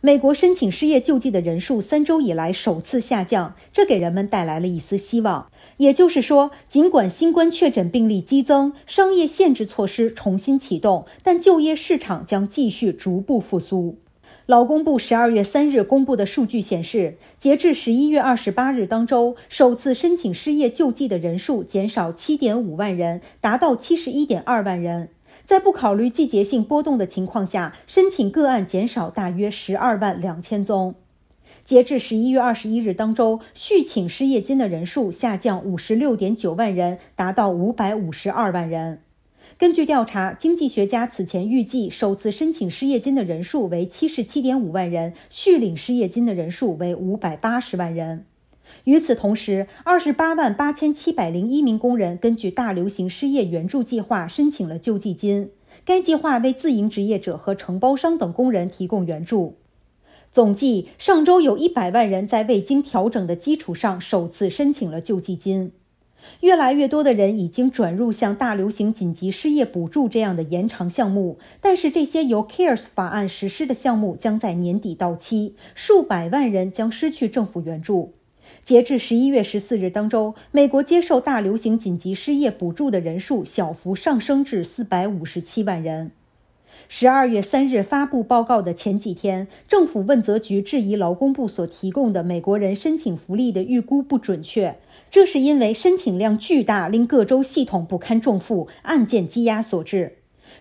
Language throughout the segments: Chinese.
美国申请失业救济的人数三周以来首次下降，这给人们带来了一丝希望。也就是说，尽管新冠确诊病例激增，商业限制措施重新启动，但就业市场将继续逐步复苏。劳工部十二月三日公布的数据显示，截至十一月二十八日当周，首次申请失业救济的人数减少七点五万人，达到七十一点二万人。在不考虑季节性波动的情况下，申请个案减少大约十二万两千宗。截至十一月二十一日当周，续请失业金的人数下降五十六点九万人，达到五百五十二万人。根据调查，经济学家此前预计首次申请失业金的人数为七十七点五万人，续领失业金的人数为五百八十万人。与此同时，二十八万八千七百零一名工人根据大流行失业援助计划申请了救济金。该计划为自营职业者和承包商等工人提供援助。总计，上周有一百万人在未经调整的基础上首次申请了救济金。越来越多的人已经转入像大流行紧急失业补助这样的延长项目，但是这些由 CARES 法案实施的项目将在年底到期，数百万人将失去政府援助。截至十一月十四日当周，美国接受大流行紧急失业补助的人数小幅上升至四百五十七万人。十二月三日发布报告的前几天，政府问责局质疑劳工部所提供的美国人申请福利的预估不准确，这是因为申请量巨大，令各州系统不堪重负，案件积压所致。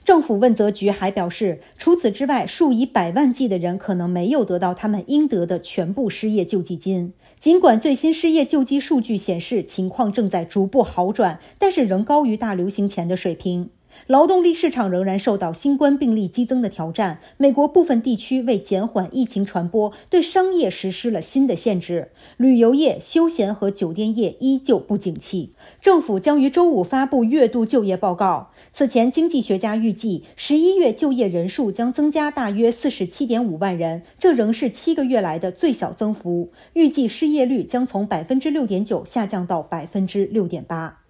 政府问责局还表示，除此之外，数以百万计的人可能没有得到他们应得的全部失业救济金。尽管最新失业救济数据显示情况正在逐步好转，但是仍高于大流行前的水平。劳动力市场仍然受到新冠病例激增的挑战。美国部分地区为减缓疫情传播，对商业实施了新的限制。旅游业、休闲和酒店业依旧不景气。政府将于周五发布月度就业报告。此前，经济学家预计十一月就业人数将增加大约四十七点五万人，这仍是七个月来的最小增幅。预计失业率将从百分之六点九下降到百分之六点八。